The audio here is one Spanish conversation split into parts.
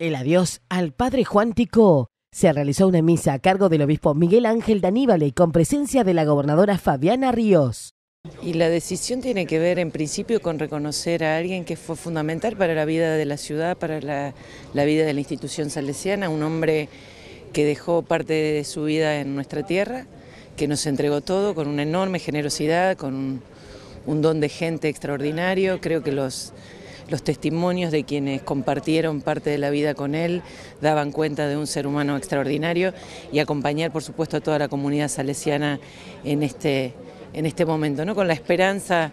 el adiós al padre Juan Tico. Se realizó una misa a cargo del obispo Miguel Ángel Daníbal y con presencia de la gobernadora Fabiana Ríos. Y la decisión tiene que ver en principio con reconocer a alguien que fue fundamental para la vida de la ciudad, para la, vida de la institución salesiana, un hombre que dejó parte de su vida en nuestra tierra, que nos entregó todo con una enorme generosidad, con un don de gente extraordinario. Creo que los los testimonios de quienes compartieron parte de la vida con él daban cuenta de un ser humano extraordinario y acompañar, por supuesto, a toda la comunidad salesiana en este, en este momento, ¿no? con la esperanza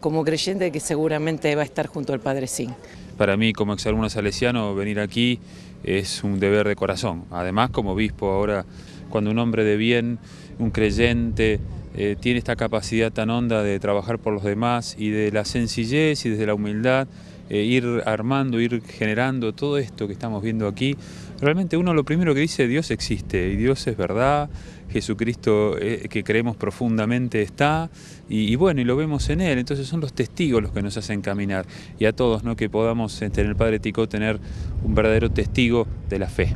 como creyente de que seguramente va a estar junto al Padre Sin. Para mí, como exalumno salesiano, venir aquí es un deber de corazón. Además, como obispo ahora, cuando un hombre de bien, un creyente, eh, tiene esta capacidad tan honda de trabajar por los demás y de la sencillez y desde la humildad eh, ir armando, ir generando todo esto que estamos viendo aquí, realmente uno lo primero que dice, Dios existe y Dios es verdad, Jesucristo eh, que creemos profundamente está y, bueno, y lo vemos en Él, entonces son los testigos los que nos hacen caminar y a todos, ¿no? que podamos este, en el Padre Tico tener un verdadero testigo de la fe.